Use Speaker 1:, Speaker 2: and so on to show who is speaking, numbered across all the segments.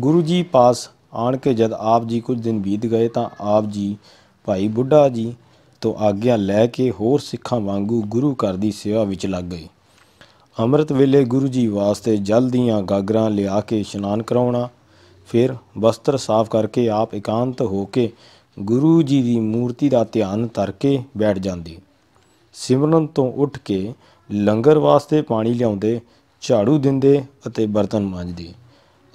Speaker 1: ਗੁਰੂ ਜੀ ਪਾਸ ਆਣ ਕੇ ਜਦ ਆਪ ਜੀ ਕੁਝ ਦਿਨ ਬੀਤ ਗਏ ਤਾਂ ਆਪ ਜੀ ਭਾਈ ਬੁੱਢਾ ਜੀ ਤੋਂ ਆਗਿਆ ਲੈ ਕੇ ਹੋਰ ਸਿੱਖਾਂ ਵਾਂਗੂ ਗੁਰੂ ਘਰ ਦੀ ਸੇਵਾ ਵਿੱਚ ਲੱਗ ਗਏ ਅੰਮ੍ਰਿਤ ਵੇਲੇ ਗੁਰੂ ਜੀ ਵਾਸਤੇ ਜਲ ਦੀਆਂ ਗਾਗਰਾਂ ਲਿਆ ਕੇ ਇਸ਼ਨਾਨ ਕਰਾਉਣਾ ਫਿਰ ਵਸਤਰ ਸਾਫ਼ ਕਰਕੇ ਆਪ ਇਕਾਂਤ ਹੋ ਕੇ ਗੁਰੂ ਜੀ ਦੀ ਮੂਰਤੀ ਦਾ ਧਿਆਨ ਧਰ ਕੇ ਬੈਠ ਜਾਂਦੀ ਸਿਮਰਨ ਤੋਂ ਉੱਠ ਕੇ ਲੰਗਰ ਵਾਸਤੇ ਪਾਣੀ ਲਿਆਉਂਦੇ ਝਾੜੂ ਦਿੰਦੇ ਅਤੇ ਬਰਤਨ ਮਾਂਜਦੇ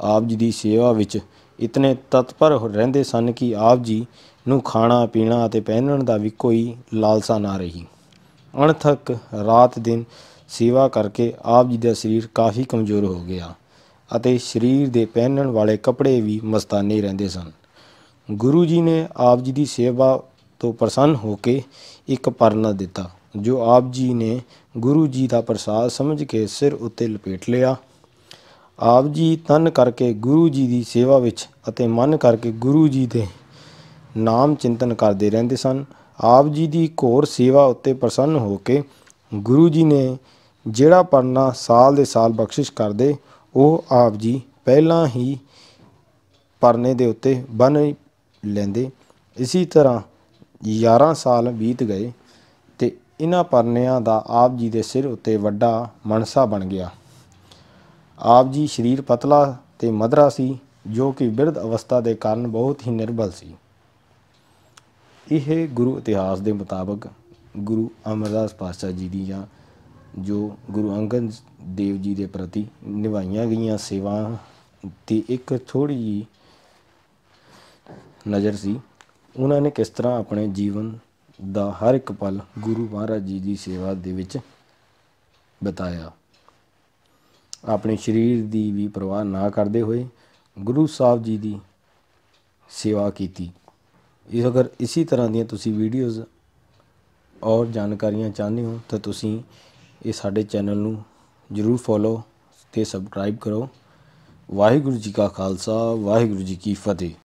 Speaker 1: ਆਪ ਜੀ ਦੀ ਸੇਵਾ ਵਿੱਚ ਇਤਨੇ ਤਤਪਰ ਰਹਿੰਦੇ ਸਨ ਕਿ ਆਪ ਜੀ ਨੂੰ ਖਾਣਾ ਪੀਣਾ ਅਤੇ ਪਹਿਨਣ ਦਾ ਵੀ ਕੋਈ ਲਾਲਸਾ ਨਾ ਰਹੀ ਅਣਥਕ ਰਾਤ ਦਿਨ ਸੇਵਾ ਕਰਕੇ ਆਪ ਜੀ ਦਾ ਸਰੀਰ ਕਾਫੀ ਕਮਜ਼ੋਰ ਹੋ ਗਿਆ ਅਤੇ ਸਰੀਰ ਦੇ ਪਹਿਨਣ ਵਾਲੇ ਕੱਪੜੇ ਵੀ ਮਸਤਾਨੇ ਰਹਿੰਦੇ ਸਨ ਗੁਰੂ ਜੀ ਨੇ ਆਪ ਜੀ ਦੀ ਸੇਵਾ ਤੋਂ ਪ੍ਰਸੰਨ ਹੋ ਕੇ ਇੱਕ ਪਰਨਾ ਦਿੱਤਾ ਜੋ ਆਪ ਜੀ ਨੇ ਗੁਰੂ ਜੀ ਦਾ ਪ੍ਰਸਾਦ ਸਮਝ ਕੇ ਸਿਰ ਉੱਤੇ ਲਪੇਟ ਲਿਆ ਆਪ ਜੀ ਤਨ ਕਰਕੇ ਗੁਰੂ ਜੀ ਦੀ ਸੇਵਾ ਵਿੱਚ ਅਤੇ ਮਨ ਕਰਕੇ ਗੁਰੂ ਜੀ ਦੇ ਨਾਮ ਚਿੰਤਨ ਕਰਦੇ ਰਹਿੰਦੇ ਸਨ ਆਪ ਜੀ ਦੀ ਘੋਰ ਸੇਵਾ ਉੱਤੇ ਪ੍ਰਸੰਨ ਹੋ ਕੇ ਗੁਰੂ ਜੀ ਨੇ ਜਿਹੜਾ ਪੜਨਾ ਸਾਲ ਦੇ ਸਾਲ ਬਖਸ਼ਿਸ਼ ਕਰਦੇ ਉਹ ਆਪ ਜੀ ਪਹਿਲਾਂ ਹੀ ਪਰਨੇ ਦੇ ਉੱਤੇ ਬਨ ਲੈਂਦੇ ਇਸੇ ਤਰ੍ਹਾਂ 11 ਸਾਲ ਬੀਤ ਗਏ ਤੇ ਇਹਨਾਂ ਪਰਨਿਆਂ ਦਾ ਆਪ ਜੀ ਦੇ ਸਿਰ ਉੱਤੇ ਵੱਡਾ ਮਨਸਾ ਬਣ ਗਿਆ ਆਪ ਜੀ ਸਰੀਰ ਪਤਲਾ ਤੇ ਮਦਰਾ ਸੀ ਜੋ ਕਿ ਬਿਰਧ ਅਵਸਥਾ ਦੇ ਕਾਰਨ ਬਹੁਤ ਹੀ ਨਿਰਬਲ ਸੀ ਇਹ ਗੁਰੂ ਇਤਿਹਾਸ ਦੇ ਮੁਤਾਬਕ ਗੁਰੂ ਅਮਰਦਾਸ ਪਾਤਸ਼ਾਹ ਜੀ ਦੀਆਂ ਜੋ ਗੁਰੂ ਅੰਗਦ ਦੇਵ ਜੀ ਦੇ ਪ੍ਰਤੀ ਨਿਭਾਈਆਂ ਗਈਆਂ ਸੇਵਾ ਤੇ ਇੱਕ ਥੋੜੀ ਜੀ ਨਜ਼ਰ ਸੀ ਉਹਨਾਂ ਨੇ ਕਿਸ ਤਰ੍ਹਾਂ ਆਪਣੇ ਜੀਵਨ ਦਾ ਹਰ ਇੱਕ ਪਲ ਗੁਰੂ ਮਹਾਰਾਜ ਜੀ ਦੀ ਸੇਵਾ ਦੇ ਵਿੱਚ ਬਤਾਇਆ ਆਪਣੇ ਸਰੀਰ ਦੀ ਵੀ ਪਰਵਾਹ ਨਾ ਕਰਦੇ ਹੋਏ ਗੁਰੂ ਸਾਹਿਬ ਜੀ ਦੀ ਸੇਵਾ ਕੀਤੀ ਇਸ ਅਗਰ ਇਸੇ ਤਰ੍ਹਾਂ ਦੀਆਂ ਤੁਸੀਂ ਵੀਡੀਓਜ਼ ਔਰ ਜਾਣਕਾਰੀਆਂ ਚਾਹੁੰਦੇ ਹੋ ਤਾਂ ਤੁਸੀਂ ਇਹ ਸਾਡੇ ਚੈਨਲ ਨੂੰ ਜਰੂਰ ਫੋਲੋ ਤੇ ਸਬਸਕ੍ਰਾਈਬ ਕਰੋ ਵਾਹਿਗੁਰੂ ਜੀ ਕਾ ਖਾਲਸਾ ਵਾਹਿਗੁਰੂ ਜੀ ਕੀ ਫਤਿਹ